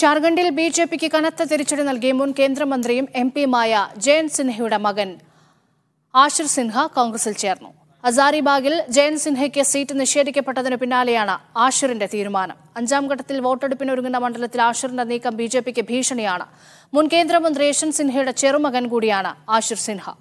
ജാർഖണ്ഡിൽ B J പിക്ക് കനത്ത തിരിച്ചടി നൽകി മുൻ കേന്ദ്രമന്ത്രിയും എം പിയുമായ ജയന്ത് സിൻഹയുടെ മകൻ ആഷിർ സിൻഹ കോൺഗ്രസിൽ ചേർന്നു ഹസാരിബാഗിൽ ജയന്ത് സിൻഹയ്ക്ക് സീറ്റ് നിഷേധിക്കപ്പെട്ടതിന് പിന്നാലെയാണ് ആഷിറിന്റെ തീരുമാനം അഞ്ചാം ഘട്ടത്തിൽ വോട്ടെടുപ്പിനൊരുങ്ങുന്ന മണ്ഡലത്തിൽ ആഷിറിന്റെ നീക്കം ബി ജെ പിക്ക് ഭീഷണിയാണ് മുൻ കേന്ദ്രമന്ത്രി യശന്ത് സിൻഹയുടെ ചെറുമകൻ കൂടിയാണ് ആഷിർ സിൻഹ